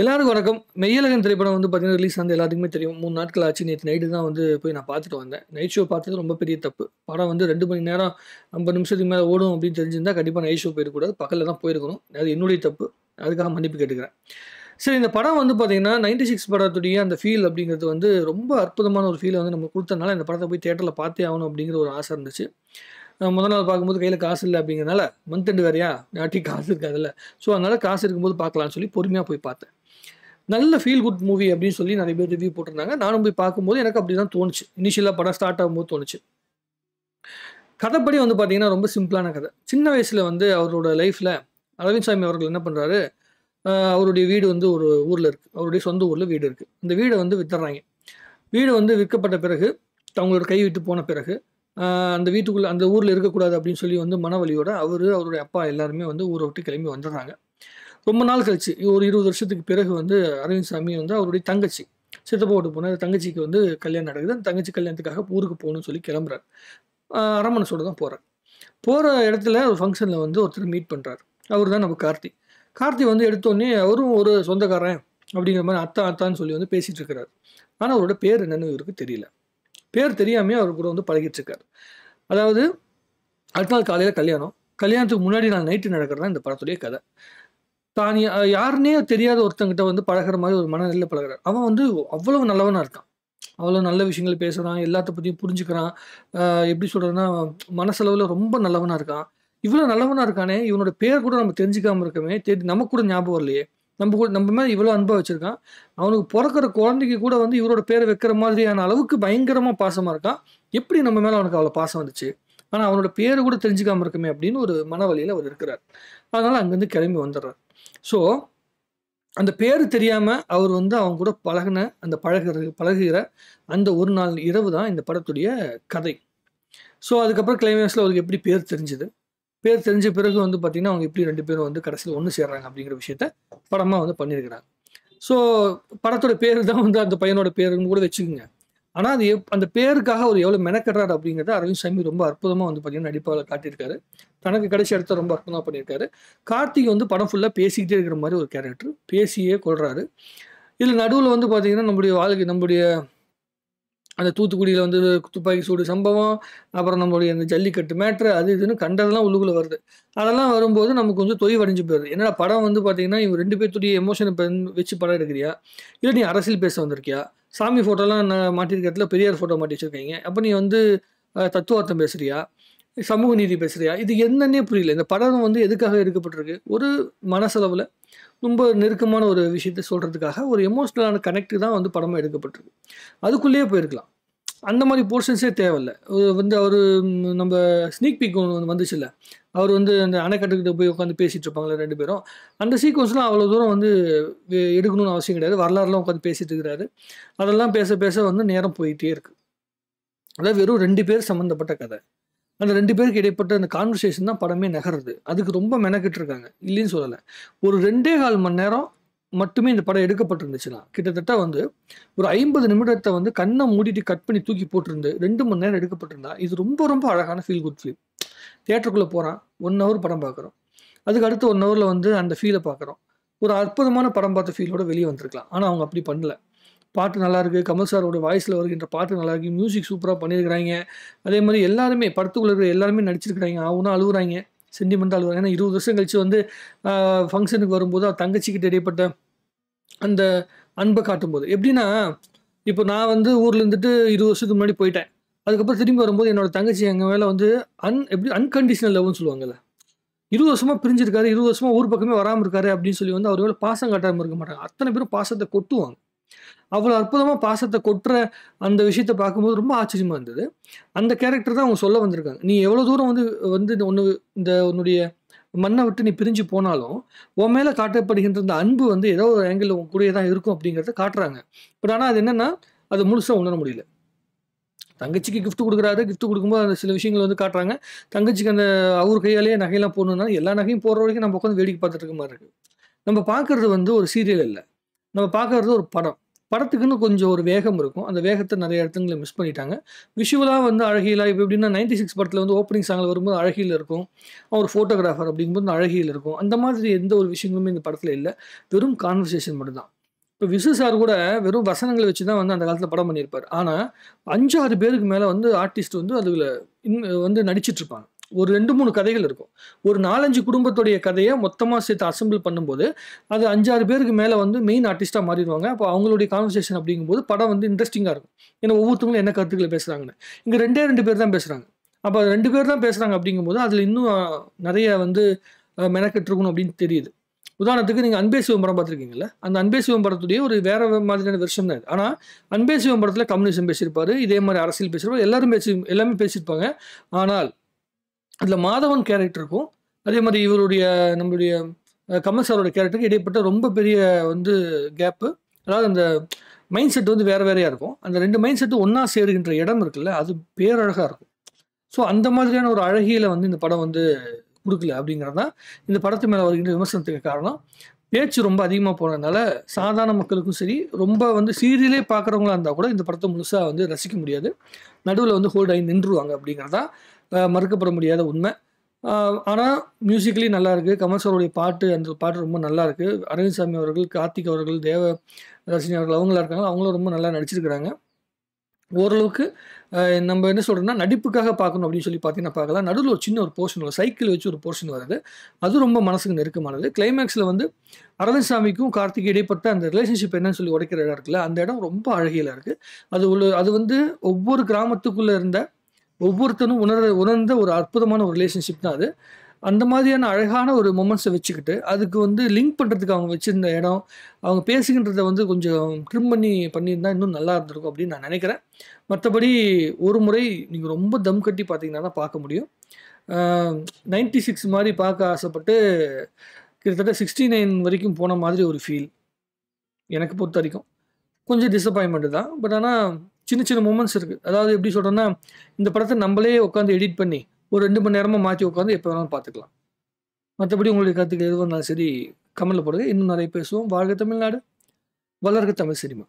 எல்லாருக்கும் வணக்கம் மெய்யலகன் திரைப்படம் வந்து பார்த்தீங்கன்னா ரிலீஸ் வந்து எல்லாத்துக்குமே தெரியும் மூணு நாட்கள் ஆச்சு நேற்று நைட்டு தான் வந்து போய் நான் பார்த்துட்டு வந்தேன் நைட் ஷோ பார்த்தது ரொம்ப பெரிய தப்பு படம் வந்து ரெண்டு மணி நேரம் ஐம்பது நிமிஷத்துக்கு மேலே ஓடும் அப்படின்னு தெரிஞ்சிருந்தா கண்டிப்பாக நைட் ஷோ போயிருக்கூடாது பக்கத்தில் தான் போயிருக்கணும் அது என்னுடைய தப்பு அதுக்காக மன்னிப்பு கேட்டுக்கிறேன் சரி இந்த படம் வந்து பார்த்தீங்கன்னா நைன்டி சிக்ஸ் படத்துடைய அந்த ஃபீல் அப்படிங்கிறது வந்து ரொம்ப அற்புதமான ஒரு ஃபீலை வந்து நம்ம கொடுத்தனால இந்த படத்தை போய் தேட்டரில் பார்த்தே ஆகணும் அப்படிங்கிற ஒரு ஆசை இருந்துச்சு முதல் நாள் பார்க்கும்போது கையில் காசு இல்லை அப்படிங்கிறனால மந்த் எண்டு வேறையா நாட்டி காசு இருக்காதுல்ல ஸோ அதனால் காசு இருக்கும்போது பார்க்கலாம்னு சொல்லி பொறுமையாக போய் பார்த்தேன் நல்ல ஃபீல் குட் மூவி அப்படின்னு சொல்லி நிறைய பேர் ரிவ்யூ போட்டிருந்தாங்க நானும் போய் பார்க்கும்போது எனக்கு அப்படி தான் தோணுச்சு இனிஷியலாக படம் ஸ்டார்ட் ஆகும்போது தோணுச்சு கதைப்படி வந்து பார்த்தீங்கன்னா ரொம்ப சிம்பிளான கதை சின்ன வயசில் வந்து அவரோட லைஃப்பில் அரவிந்த் சாமி அவர்கள் என்ன பண்ணுறாரு அவருடைய வீடு வந்து ஒரு ஊரில் இருக்குது அவருடைய சொந்த ஊரில் வீடு இருக்குது அந்த வீடை வந்து வித்துறாங்க வீடு வந்து விற்கப்பட்ட பிறகு அவங்களோட கை விட்டு போன பிறகு அந்த வீட்டுக்குள்ளே அந்த ஊரில் இருக்கக்கூடாது அப்படின்னு சொல்லி வந்து மனவழியோட அவர் அவருடைய அப்பா எல்லாருமே வந்து ஊரை விட்டு கிளம்பி வந்துடுறாங்க ரொம்ப நாள் கழிச்சு ஒரு இருபது வருஷத்துக்கு பிறகு வந்து அரவிந்த் சாமி வந்து அவருடைய தங்கச்சி சித்தப்போட்டு போனால் தங்கச்சிக்கு வந்து கல்யாணம் நடக்குது அந்த தங்கச்சி கல்யாணத்துக்காக ஊருக்கு போகணும்னு சொல்லி கிளம்புறாரு அரமணசோடு தான் போகிறார் போகிற இடத்துல ஒரு ஃபங்க்ஷனில் வந்து ஒருத்தர் மீட் பண்ணுறாரு அவர் தான் நம்ம கார்த்தி கார்த்தி வந்து எடுத்தோடனே அவரும் ஒரு சொந்தக்காரன் அப்படிங்கிற மாதிரி அத்தா அத்தான்னு சொல்லி வந்து பேசிகிட்டு இருக்கிறார் ஆனால் அவரோட பேர் என்னென்னு இவருக்கு தெரியல பேர் தெரியாமே அவர் கூட வந்து பழகிட்டு இருக்கார் அதாவது அடுத்த நாள் காலையில் கல்யாணம் கல்யாணத்துக்கு முன்னாடி நான் நைட்டு நடக்கிறதா இந்த படத்துடைய கதை தான் யாருன்னே தெரியாத ஒருத்தங்கிட்ட வந்து பழகிற மாதிரி ஒரு மனநிலையில் பழகிறார் அவன் வந்து அவ்வளவு நல்லவனாக இருக்கான் அவ்வளோ நல்ல விஷயங்கள் பேசுகிறான் எல்லாத்த பற்றியும் புரிஞ்சுக்கிறான் எப்படி சொல்கிறதுன்னா மனசளவில் ரொம்ப நல்லவனாக இருக்கான் இவ்வளோ நல்லவனாக இருக்கானே இவனோட பேர் கூட நம்ம தெரிஞ்சுக்காமல் இருக்கமே தெரி நமக்கு கூட ஞாபகம் இல்லையே நம்ம கூட நம்ம மேலே இவ்வளோ அன்பாக வச்சுருக்கான் அவனுக்கு பிறக்கிற குழந்தைக்கு கூட வந்து இவரோட பேரை வைக்கிற மாதிரியான அளவுக்கு பயங்கரமாக பாசமாக இருக்கான் எப்படி நம்ம மேலே அவனுக்கு அவ்வளோ பாசம் வந்துச்சு ஆனால் அவனோட பேரை கூட தெரிஞ்சுக்காமல் இருக்குமே அப்படின்னு ஒரு மனவழியில் அவர் இருக்கிறார் அதனால் அங்கேருந்து கிளம்பி வந்துடுறார் ஸோ அந்த பேர் தெரியாமல் அவர் வந்து அவங்க கூட பழகின அந்த பழகிற பழகுகிற அந்த ஒரு நாள் இரவு தான் இந்த படத்துடைய கதை ஸோ அதுக்கப்புறம் கிளைமேக்ஸில் அவருக்கு எப்படி பேர் தெரிஞ்சுது பேர் தெரிஞ்ச பிறகு வந்து பார்த்திங்கன்னா அவங்க எப்படி ரெண்டு பேரும் வந்து கடைசியில் ஒன்று சேர்றாங்க அப்படிங்கிற விஷயத்த படமாக வந்து பண்ணியிருக்கிறாங்க ஸோ படத்தோட பேர் தான் வந்து அந்த பையனோட பேருன்னு கூட வச்சுக்கோங்க ஆனால் அது அந்த பேருக்காக அவர் எவ்வளோ மெனக்கடுறாரு அப்படிங்கிறத அரவிந்த் சாமி ரொம்ப அற்புதமாக வந்து பார்த்தீங்கன்னா நடிப்பாளர் காட்டியிருக்காரு தனக்கு கடைசி இடத்த ரொம்ப அற்புதமாக பண்ணியிருக்காரு கார்த்திக் வந்து படம் ஃபுல்லாக பேசிக்கிட்டே இருக்கிற மாதிரி ஒரு கேரக்டர் பேசியே கொள்கிறாரு இதில் நடுவில் வந்து பார்த்தீங்கன்னா நம்முடைய வாழ்க்கை நம்முடைய அந்த தூத்துக்குடியில் வந்து துப்பாக்கி சூடு சம்பவம் அப்புறம் நம்மளுடைய இந்த ஜல்லிக்கட்டு மேட்ரு அது இதுன்னு கண்டதெல்லாம் உள்ளுக்குள்ளே வருது அதெல்லாம் வரும்போது நமக்கு கொஞ்சம் தொய்வடைஞ்சு போயிடுது என்னடா படம் வந்து பார்த்தீங்கன்னா இவங்க ரெண்டு பேர்த்துடைய எமோஷனை வச்சு படம் எடுக்கிறியா இல்லை நீ அரசியல் பேச வந்திருக்கியா சாமி ஃபோட்டோலாம் நான் மாட்டியிருக்கிறதுல பெரியார் ஃபோட்டோ மாட்டி வச்சுருக்கீங்க அப்போ நீ வந்து தத்துவார்த்தம் பேசுகிறியா சமூக நீதி பேசுகிறியா இது என்னன்னே புரியல இந்த படம் வந்து எதுக்காக எடுக்கப்பட்டிருக்கு ஒரு மனசளவில் ரொம்ப நெருக்கமான ஒரு விஷயத்த சொல்கிறதுக்காக ஒரு எமோஷ்னலான கனெக்ட் தான் வந்து படமாக எடுக்கப்பட்டிருக்கு அதுக்குள்ளேயே போயிருக்கலாம் அந்த மாதிரி போர்ஷன்ஸே தேவையில்லை வந்து அவர் நம்ம ஸ்னீக் பீக் ஒன்று வந்துச்சுல்ல அவர் வந்து அந்த அணைக்கட்டுக்கிட்ட போய் உட்காந்து பேசிகிட்டு இருப்பாங்களே ரெண்டு பேரும் அந்த சீக்வன்ஸ்லாம் அவ்வளோ தூரம் வந்து எடுக்கணும்னு அவசியம் கிடையாது வரலாறுலாம் உட்காந்து பேசிகிட்டு இருக்கிறாரு அதெல்லாம் பேச பேச வந்து நேரம் போயிட்டே இருக்குது அதாவது வெறும் ரெண்டு பேர் சம்மந்தப்பட்ட கதை அந்த ரெண்டு பேருக்கு இடைப்பட்ட அந்த கான்வர்சேஷன் தான் படமே நகருது அதுக்கு ரொம்ப மெனக்கிட்டு இருக்காங்க இல்லைன்னு சொல்லலை ஒரு ரெண்டே கால் மணி நேரம் மட்டுமே இந்த படம் எடுக்கப்பட்டிருந்துச்சுன்னா கிட்டத்தட்ட வந்து ஒரு ஐம்பது நிமிடத்தை வந்து கண்ணை மூடிட்டு கட் பண்ணி தூக்கி போட்டிருந்து ரெண்டு மணி நேரம் எடுக்கப்பட்டிருந்தா இது ரொம்ப ரொம்ப அழகான ஃபீல் குட் ஃபீல் தேட்டருக்குள்ளே போகிறான் ஒன் ஹவர் படம் பார்க்குறோம் அதுக்கு அடுத்து ஒன் ஹவரில் வந்து அந்த ஃபீலை பார்க்குறோம் ஒரு அற்புதமான படம் பார்த்த ஃபீலோட வெளியே வந்திருக்கலாம் ஆனால் அவங்க அப்படி பண்ணல பாட்டு நல்லாயிருக்கு கமல் சாரோட வாய்ஸில் வருகின்ற பாட்டு நல்லாயிருக்கு மியூசிக் சூப்பராக பண்ணியிருக்கிறாங்க அதே மாதிரி எல்லாருமே படத்துக்குள்ள இருக்கிற எல்லாருமே நடிச்சிருக்கிறாங்க அவனும் அழுகுறாங்க சென்டிமெண்ட் அழுகுறாங்க ஏன்னா இருபது வருஷம் கழிச்சு வந்து ஃபங்க்ஷனுக்கு வரும்போது தங்கச்சிக்கிட்ட இடைப்பட்ட அந்த அன்பை காட்டும்போது எப்படின்னா இப்போ நான் வந்து ஊரில் இருந்துட்டு இருபது வருஷத்துக்கு முன்னாடி போயிட்டேன் அதுக்கப்புறம் திரும்பி வரும்போது என்னோட தங்கச்சி எங்கள் மேலே வந்து அன் எப்படி அன்கண்டிஷனல் லவ்னு சொல்லுவாங்கல்ல இருபது வருஷமாக பிரிஞ்சிருக்காரு இருபது வருஷமாக ஊர் பக்கமே வராமல் இருக்காரு அப்படின்னு சொல்லி வந்து அவர் மேலே பாசம் காட்டாமல் இருக்க மாட்டாங்க அத்தனை பேரும் பாசத்தை கொட்டுவாங்க அவ்வளோ அற்புதமாக பாசத்தை கொட்டுற அந்த விஷயத்த பார்க்கும்போது ரொம்ப ஆச்சரியமாக இருந்தது அந்த கேரக்டர் தான் அவங்க சொல்ல வந்திருக்காங்க நீ எவ்வளோ தூரம் வந்து வந்து இந்த ஒன்று இந்த உன்னுடைய மண்ணை விட்டு நீ பிரிஞ்சு போனாலும் உன் மேலே காட்டப்படுகின்ற அந்த அன்பு வந்து ஏதோ ஒரு ஆங்கிள் உங்க கூடயே தான் இருக்கும் அப்படிங்கிறத காட்டுறாங்க பட் ஆனால் அது என்னென்னா அது முழுசாக உணர முடியல தங்கச்சிக்கு கிஃப்ட் கொடுக்குறாரு கிஃப்ட் கொடுக்கும்போது அந்த சில விஷயங்கள் வந்து காட்டுறாங்க தங்கச்சிக்கு அந்த அவர் கையாலேயே நகையெல்லாம் போடணுன்னா எல்லா நகையும் போடுற வரைக்கும் நம்ம உட்காந்து வேடிக்கை பார்த்துட்டு இருக்க மாதிரி இருக்குது நம்ம பார்க்குறது வந்து ஒரு சீரியல் இல்லை நம்ம பார்க்கறது ஒரு படம் படத்துக்குன்னு கொஞ்சம் ஒரு வேகம் இருக்கும் அந்த வேகத்தை நிறைய இடத்துல மிஸ் பண்ணிட்டாங்க விஷுவலாக வந்து அழகியில் இப்போ எப்படின்னா நைன்டி சிக்ஸ் படத்தில் வந்து ஓப்பனிங் சாங்கில் வரும்போது அழகியில் இருக்கும் ஒரு ஃபோட்டோகிராஃபர் அப்படிங்கும்போது அழகியில் இருக்கும் அந்த மாதிரி எந்த ஒரு விஷயங்களுமே இந்த படத்தில் இல்லை வெறும் கான்வர்சேஷன் மட்டும்தான் இப்போ விசு சார் கூட வெறும் வசனங்களை வச்சு தான் வந்து அந்த காலத்தில் படம் பண்ணியிருப்பார் ஆனால் அஞ்சாறு பேருக்கு மேலே வந்து ஆர்டிஸ்ட் வந்து அதில் இன் வந்து நடிச்சிட்ருப்பாங்க ஒரு ரெண்டு மூணு கதைகள் இருக்கும் ஒரு நாலஞ்சு குடும்பத்துடைய கதையை மொத்தமாக சேர்த்து அசம்பிள் பண்ணும்போது அது அஞ்சாறு பேருக்கு மேலே வந்து மெயின் ஆர்டிஸ்ட்டாக மாறிடுவாங்க அப்போ அவங்களுடைய கான்வர்சேஷன் அப்படிங்கும்போது படம் வந்து இன்ட்ரெஸ்டிங்காக இருக்கும் ஏன்னா ஒவ்வொருத்தவங்களும் என்ன கருத்துக்களை பேசுகிறாங்கன்னு இங்கே ரெண்டே ரெண்டு பேர் தான் பேசுகிறாங்க அப்போ ரெண்டு பேர் தான் பேசுகிறாங்க அப்படிங்கும்போது அதில் இன்னும் நிறைய வந்து மெனக்கெட்டுருக்கணும் அப்படின்னு தெரியுது உதாரணத்துக்கு நீங்கள் அன்பே சிவம் படம் பார்த்துருக்கீங்கல்ல அந்த அன்பே சிவம் படத்துடைய ஒரு வேற மாதிரியான வெர்ஷன் தான் ஆனால் அன்பே சிவம் படத்தில் கம்யூனிசம் பேசியிருப்பார் இதே மாதிரி அரசியல் பேசியிருப்பார் எல்லாரும் பேசி எல்லாமே பேசியிருப்பாங்க ஆனால் அதில் மாதவன் கேரக்டருக்கும் அதே மாதிரி இவருடைய நம்மளுடைய கமல் சாரோட கேரக்டருக்கு இடைப்பட்ட ரொம்ப பெரிய வந்து கேப்பு அதாவது அந்த மைண்ட் செட் வந்து வேறு வேறையாக இருக்கும் அந்த ரெண்டு மைண்ட் செட்டு ஒன்றா சேருகின்ற இடம் இருக்குல்ல அது பேரழகாக இருக்கும் ஸோ அந்த மாதிரியான ஒரு அழகியில் வந்து இந்த படம் வந்து கொடுக்கல அப்படிங்கிறது தான் இந்த படத்து மேலே வருகின்ற விமர்சனத்துக்கு காரணம் பேச்சு ரொம்ப அதிகமாக போனதுனால சாதாரண மக்களுக்கும் சரி ரொம்ப வந்து சீரியலே பார்க்குறவங்களா இருந்தால் கூட இந்த படத்தை முழுசாக வந்து ரசிக்க முடியாது நடுவில் வந்து ஹோல்ட் ஆகி நின்றுருவாங்க அப்படிங்கிறதான் மறுக்கப்பட முடியாத உண்மை ஆனால் மியூசிக்லேயும் நல்லாயிருக்கு கமல் சாருடைய பாட்டு அந்த பாட்டு ரொம்ப நல்லாயிருக்கு அரவிந்த் சாமி அவர்கள் கார்த்திக் அவர்கள் தேவ ரசினி அவர்கள் அவங்களா இருக்காங்க அவங்களும் ரொம்ப நல்லா நடிச்சிருக்கிறாங்க ஓரளவுக்கு நம்ம என்ன சொல்கிறோம்னா நடிப்புக்காக பார்க்கணும் அப்படின்னு சொல்லி பார்த்தீங்கன்னா பார்க்கலாம் நடுவில் ஒரு சின்ன ஒரு போர்ஷன் வரும் சைக்கிள் வச்சு ஒரு போர்ஷன் வருது அது ரொம்ப மனசுக்கு நெருக்கமானது கிளைமேக்ஸில் வந்து அரவிந்த் சாமிக்கும் கார்த்திக் இடைப்பட்ட அந்த ரிலேஷன்ஷிப் என்னன்னு சொல்லி உடைக்கிற இடம் இருக்குல்ல அந்த இடம் ரொம்ப அழகியில் இருக்குது அது உள்ள அது வந்து ஒவ்வொரு கிராமத்துக்குள்ளே இருந்த ஒவ்வொருத்தனும் உணர உணர்ந்த ஒரு அற்புதமான ஒரு ரிலேஷன்ஷிப் தான் அது அந்த மாதிரியான அழகான ஒரு மூமெண்ட்ஸை வச்சுக்கிட்டு அதுக்கு வந்து லிங்க் பண்ணுறதுக்கு அவங்க வச்சுருந்த இடம் அவங்க பேசுகின்றத வந்து கொஞ்சம் ட்ரிம் பண்ணி பண்ணியிருந்தால் இன்னும் நல்லா இருந்திருக்கும் அப்படின்னு நான் நினைக்கிறேன் மற்றபடி ஒரு முறை நீங்கள் ரொம்ப தம் கட்டி பார்த்தீங்கன்னா தான் பார்க்க முடியும் நைன்டி சிக்ஸ் மாதிரி பார்க்க ஆசைப்பட்டு கிட்டத்தட்ட சிக்ஸ்டி நைன் வரைக்கும் போன மாதிரி ஒரு ஃபீல் எனக்கு பொறுத்த வரைக்கும் கொஞ்சம் டிசப்பாயின்மெண்ட்டு தான் பட் ஆனால் சின்ன சின்ன மூமெண்ட்ஸ் இருக்குது அதாவது எப்படி சொல்கிறேன்னா இந்த படத்தை நம்மளே உட்காந்து எடிட் பண்ணி ஒரு ரெண்டு மணி நேரமாக மாற்றி உட்காந்து எப்போ வேணாலும் பார்த்துக்கலாம் மற்றபடி உங்களுடைய கருத்துக்கள் எதுவும் இருந்தாலும் சரி கமெண்டில் போடுங்க இன்னும் நிறைய பேசுவோம் வாழ்க தமிழ்நாடு வளர்க தமிழ் சினிமா